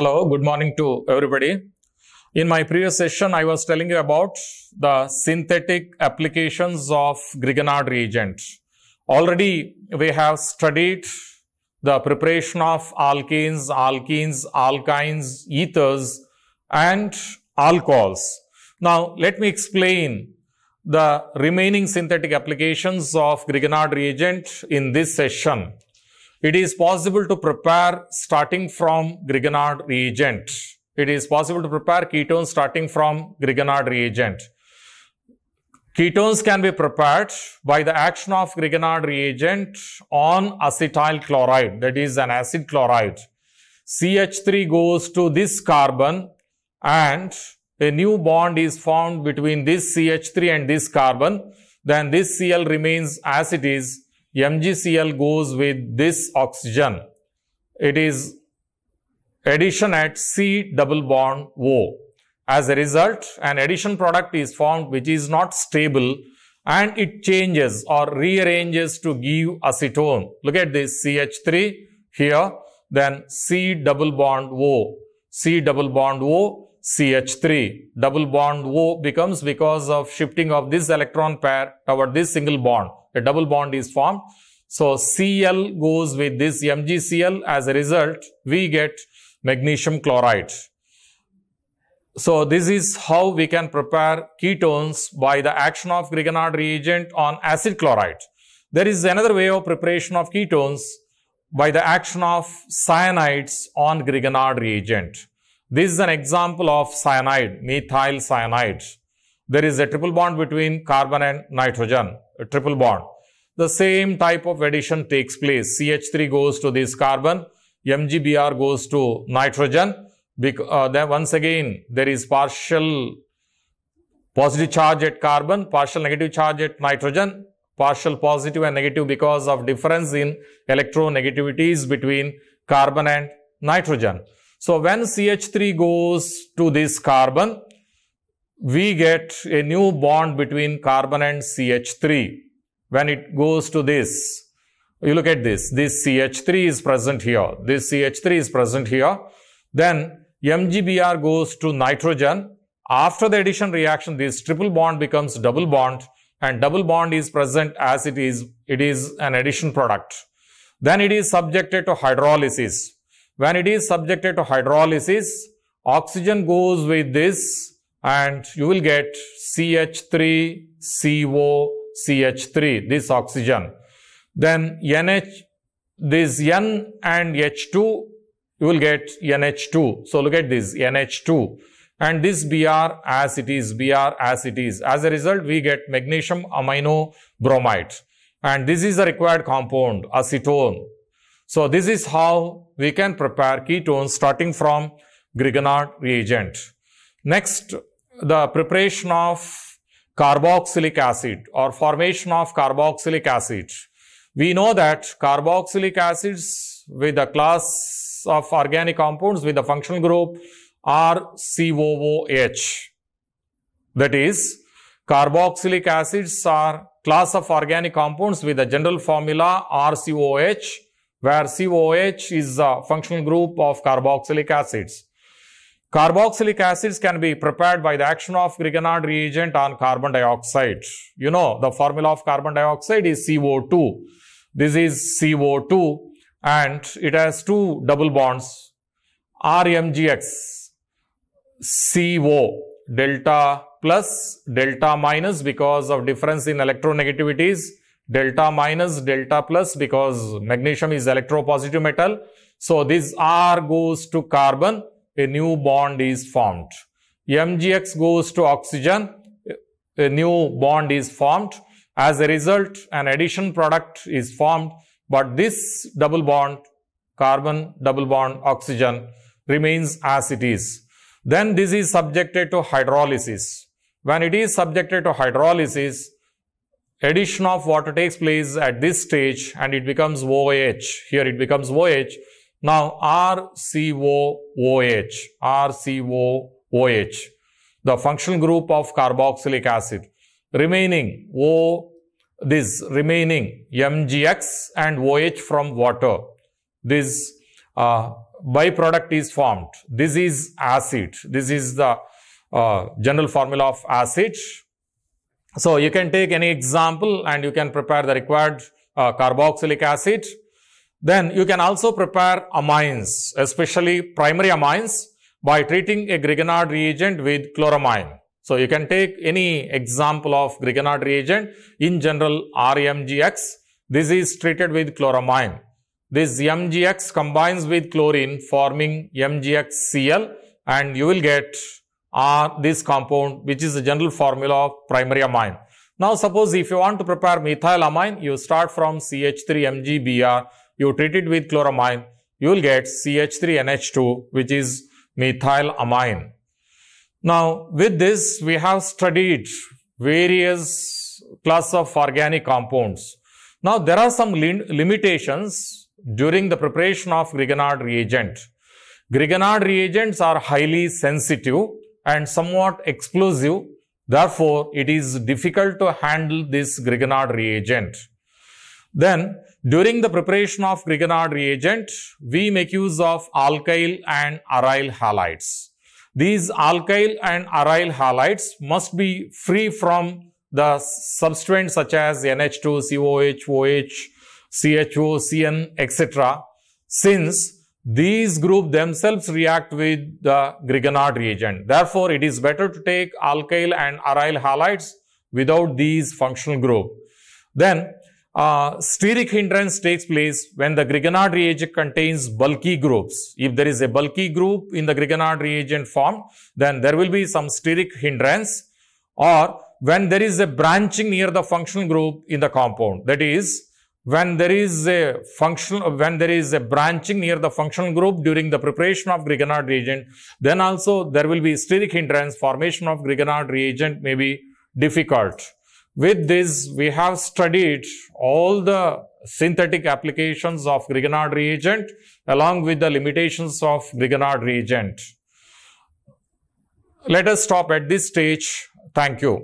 Hello, good morning to everybody. In my previous session, I was telling you about the synthetic applications of Grignard reagent. Already we have studied the preparation of alkanes, alkenes, alkynes, ethers and alcohols. Now, let me explain the remaining synthetic applications of Grignard reagent in this session. It is possible to prepare starting from Grignard reagent. It is possible to prepare ketones starting from Grignard reagent. Ketones can be prepared by the action of Grignard reagent on acetyl chloride, that is an acid chloride. CH3 goes to this carbon and a new bond is formed between this CH3 and this carbon. Then this Cl remains as it is MgCl goes with this oxygen. It is addition at C double bond O. As a result, an addition product is formed which is not stable and it changes or rearranges to give acetone. Look at this CH3 here, then C double bond O. C double bond O CH3. Double bond O becomes because of shifting of this electron pair toward this single bond. A double bond is formed. So Cl goes with this MgCl. As a result, we get magnesium chloride. So this is how we can prepare ketones by the action of Grignard reagent on acid chloride. There is another way of preparation of ketones by the action of cyanides on Grignard reagent. This is an example of cyanide, methyl cyanide. There is a triple bond between carbon and nitrogen, a triple bond. The same type of addition takes place. CH3 goes to this carbon, MgBr goes to nitrogen. uh, then once again, there is partial positive charge at carbon, partial negative charge at nitrogen, partial positive and negative because of difference in electronegativities between carbon and nitrogen. So when CH3 goes to this carbon, we get a new bond between carbon and CH3. When it goes to this, you look at this, this CH3 is present here, this CH3 is present here. Then MgBr goes to nitrogen. After the addition reaction, this triple bond becomes double bond and double bond is present as it is, it is an addition product. Then it is subjected to hydrolysis. When it is subjected to hydrolysis, oxygen goes with this and you will get CH3, CO, CH3, this oxygen. Then NH, this N and H2, you will get NH2. So look at this, NH2. And this Br as it is, Br as it is. As a result, we get magnesium amino bromide. And this is the required compound, acetone. So this is how we can prepare ketones starting from Grignard reagent. Next, the preparation of carboxylic acid or formation of carboxylic acid. We know that carboxylic acids with the class of organic compounds with the functional group are COOH. That is, carboxylic acids are class of organic compounds with the general formula RCOH where COOH is a functional group of carboxylic acids. Carboxylic acids can be prepared by the action of Grignard reagent on carbon dioxide. You know, the formula of carbon dioxide is CO2. This is CO2 and it has two double bonds, RMGX, CO, delta plus delta minus because of difference in electronegativities delta minus, delta plus because magnesium is electropositive metal. So this R goes to carbon, a new bond is formed. MgX goes to oxygen, a new bond is formed. As a result, an addition product is formed, but this double bond, carbon double bond oxygen remains as it is. Then this is subjected to hydrolysis. When it is subjected to hydrolysis, addition of water takes place at this stage and it becomes OH. Here it becomes OH. Now RCOOH, RCOOH, the functional group of carboxylic acid. Remaining O, this remaining MgX and OH from water. This uh, byproduct is formed. This is acid. This is the uh, general formula of acid so you can take any example and you can prepare the required uh, carboxylic acid. Then you can also prepare amines, especially primary amines by treating a Grignard reagent with chloramine. So you can take any example of Grignard reagent, in general RMGX. This is treated with chloramine. This MGX combines with chlorine forming MGXCl and you will get are this compound which is the general formula of primary amine. Now suppose if you want to prepare methylamine, you start from CH3MgBr, you treat it with chloramine, you will get CH3NH2 which is methylamine. Now with this we have studied various class of organic compounds. Now there are some limitations during the preparation of Grignard reagent. Grignard reagents are highly sensitive and somewhat explosive. Therefore, it is difficult to handle this Grignard reagent. Then, during the preparation of Grignard reagent, we make use of alkyl and aryl halides. These alkyl and aryl halides must be free from the substrates such as NH2, COH, OH, CHO, CN, etc. Since these group themselves react with the Grignard reagent. Therefore, it is better to take alkyl and aryl halides without these functional group. Then, uh, steric hindrance takes place when the Grignard reagent contains bulky groups. If there is a bulky group in the Grignard reagent form, then there will be some steric hindrance or when there is a branching near the functional group in the compound. That is, when there is a functional when there is a branching near the functional group during the preparation of Grignard reagent then also there will be steric hindrance formation of Grignard reagent may be difficult with this we have studied all the synthetic applications of Grignard reagent along with the limitations of Grignard reagent let us stop at this stage thank you